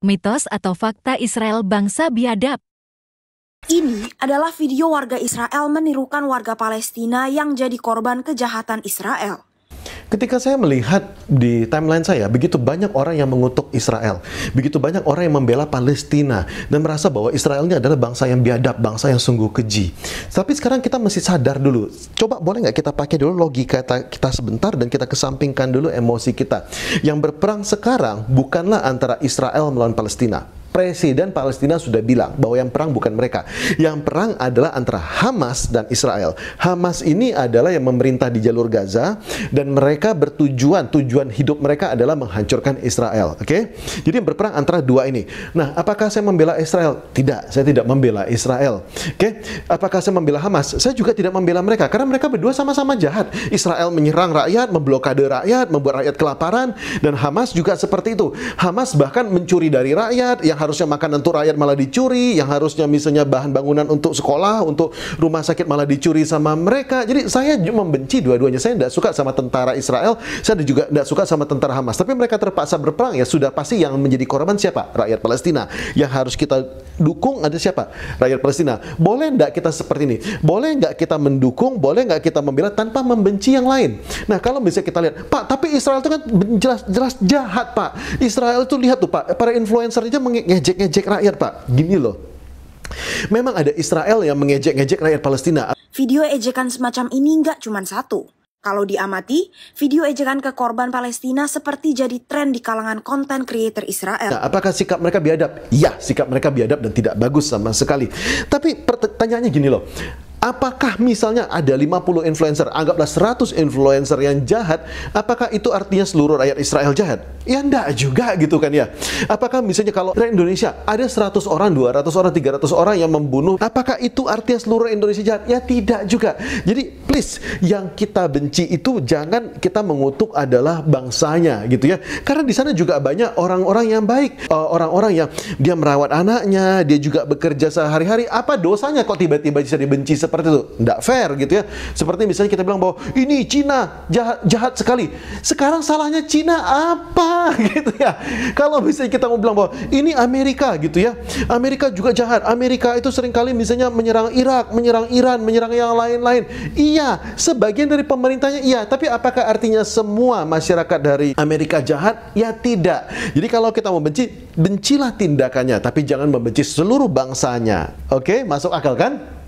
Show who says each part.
Speaker 1: Mitos atau fakta Israel bangsa biadab. Ini adalah video warga Israel menirukan warga Palestina yang jadi korban kejahatan Israel.
Speaker 2: Ketika saya melihat di timeline saya, begitu banyak orang yang mengutuk Israel, begitu banyak orang yang membela Palestina dan merasa bahwa Israel ini adalah bangsa yang biadab, bangsa yang sungguh keji. Tapi sekarang kita mesti sadar dulu. Coba boleh nggak kita pakai dulu logika kita sebentar dan kita kesampingkan dulu emosi kita. Yang berperang sekarang bukanlah antara Israel melawan Palestina. Presiden Palestina sudah bilang bahwa yang perang bukan mereka. Yang perang adalah antara Hamas dan Israel. Hamas ini adalah yang memerintah di jalur Gaza dan mereka bertujuan tujuan hidup mereka adalah menghancurkan Israel, oke? Okay? Jadi yang berperang antara dua ini. Nah, apakah saya membela Israel? Tidak, saya tidak membela Israel. Oke? Okay? Apakah saya membela Hamas? Saya juga tidak membela mereka karena mereka berdua sama-sama jahat. Israel menyerang rakyat, memblokade rakyat, membuat rakyat kelaparan dan Hamas juga seperti itu. Hamas bahkan mencuri dari rakyat yang harus harusnya makanan untuk rakyat malah dicuri, yang harusnya misalnya bahan bangunan untuk sekolah, untuk rumah sakit malah dicuri sama mereka. Jadi saya membenci dua-duanya. Saya tidak suka sama tentara Israel, saya juga tidak suka sama tentara Hamas. Tapi mereka terpaksa berperang ya sudah pasti yang menjadi korban siapa? Rakyat Palestina. Yang harus kita dukung ada siapa? Rakyat Palestina. Boleh nggak kita seperti ini? Boleh nggak kita mendukung? Boleh nggak kita membela tanpa membenci yang lain? Nah kalau bisa kita lihat, Pak, tapi Israel itu kan jelas-jelas jahat, Pak. Israel itu lihat tuh Pak, para influencer aja ngejek-ngejek rakyat, Pak. Gini loh. Memang ada Israel yang mengejek-ngejek rakyat Palestina.
Speaker 1: Video ejekan semacam ini nggak cuma satu. Kalau diamati, video ejekan ke korban Palestina seperti jadi tren di kalangan konten creator Israel. Nah,
Speaker 2: apakah sikap mereka biadab? Ya, sikap mereka biadab dan tidak bagus sama sekali. Tapi pertanyaannya gini loh, Apakah misalnya ada 50 influencer, anggaplah 100 influencer yang jahat, apakah itu artinya seluruh rakyat Israel jahat? Ya enggak juga gitu kan ya. Apakah misalnya kalau rakyat Indonesia ada 100 orang, 200 orang, 300 orang yang membunuh, apakah itu artinya seluruh Indonesia jahat? Ya tidak juga. Jadi please, yang kita benci itu jangan kita mengutuk adalah bangsanya gitu ya. Karena di sana juga banyak orang-orang yang baik, eh, orang-orang yang dia merawat anaknya, dia juga bekerja sehari-hari. Apa dosanya kok tiba-tiba bisa dibenci seperti itu. Tidak fair gitu ya. Seperti misalnya kita bilang bahwa ini Cina jahat, jahat sekali. Sekarang salahnya Cina apa gitu ya. Kalau misalnya kita mau bilang bahwa ini Amerika gitu ya. Amerika juga jahat. Amerika itu seringkali misalnya menyerang Irak, menyerang Iran, menyerang yang lain-lain. Iya, sebagian dari pemerintahnya iya. Tapi apakah artinya semua masyarakat dari Amerika jahat? Ya tidak. Jadi kalau kita mau benci, bencilah tindakannya. Tapi jangan membenci seluruh bangsanya. Oke, masuk akal kan?